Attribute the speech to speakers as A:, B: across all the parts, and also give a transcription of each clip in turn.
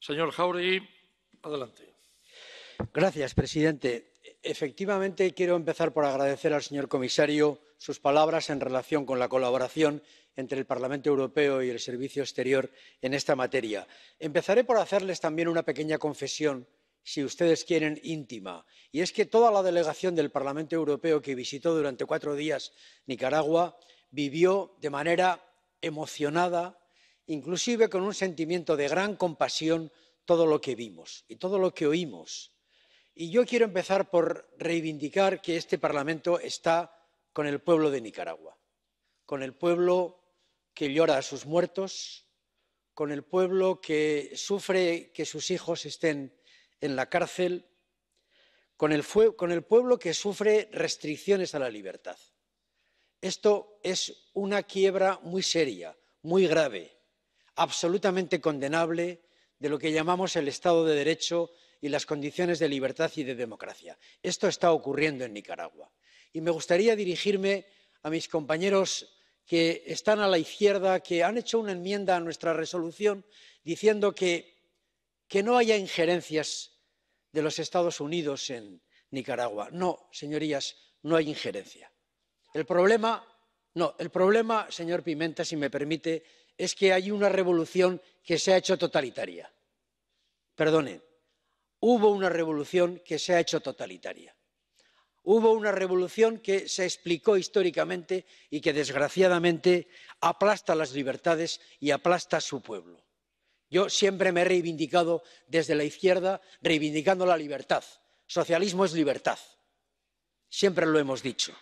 A: Señor adelante. Gracias, presidente. Efectivamente, quiero empezar por agradecer al señor comisario sus palabras en relación con la colaboración entre el Parlamento Europeo y el Servicio Exterior en esta materia. Empezaré por hacerles también una pequeña confesión, si ustedes quieren, íntima, y es que toda la delegación del Parlamento Europeo que visitó durante cuatro días Nicaragua vivió de manera emocionada inclusive con un sentimiento de gran compasión todo lo que vimos y todo lo que oímos. Y yo quiero empezar por reivindicar que este Parlamento está con el pueblo de Nicaragua, con el pueblo que llora a sus muertos, con el pueblo que sufre que sus hijos estén en la cárcel, con el, con el pueblo que sufre restricciones a la libertad. Esto es una quiebra muy seria, muy grave absolutamente condenable de lo que llamamos el estado de derecho y las condiciones de libertad y de democracia. esto está ocurriendo en nicaragua y me gustaría dirigirme a mis compañeros que están a la izquierda que han hecho una enmienda a nuestra resolución diciendo que, que no haya injerencias de los estados unidos en nicaragua. no señorías no hay injerencia. el problema no el problema señor pimenta si me permite es que hay una revolución que se ha hecho totalitaria. perdone hubo una revolución que se ha hecho totalitaria. hubo una revolución que se explicó históricamente y que desgraciadamente aplasta las libertades y aplasta a su pueblo. yo siempre me he reivindicado desde la izquierda reivindicando la libertad. socialismo es libertad. siempre lo hemos dicho.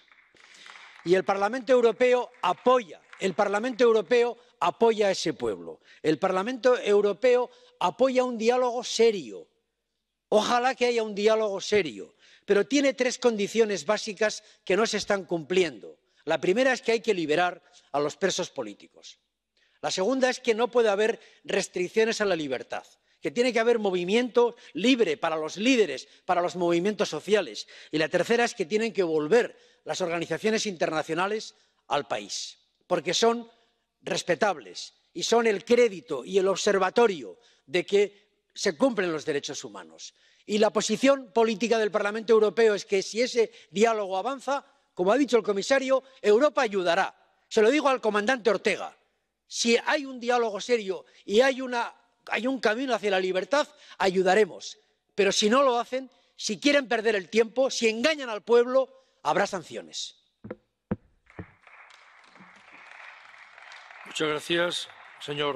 A: Y el Parlamento Europeo apoya, el Parlamento Europeo apoya a ese pueblo. El Parlamento Europeo apoya un diálogo serio. Ojalá que haya un diálogo serio, pero tiene tres condiciones básicas que no se están cumpliendo. La primera es que hay que liberar a los presos políticos. La segunda es que no puede haber restricciones a la libertad que tiene que haber movimiento libre para los líderes para los movimientos sociales y la tercera es que tienen que volver las organizaciones internacionales al país porque son respetables y son el crédito y el observatorio de que se cumplen los derechos humanos. y la posición política del parlamento europeo es que si ese diálogo avanza como ha dicho el comisario europa ayudará. se lo digo al comandante ortega si hay un diálogo serio y hay una hay un camino hacia la libertad ayudaremos pero si no lo hacen si quieren perder el tiempo si engañan al pueblo habrá sanciones. señor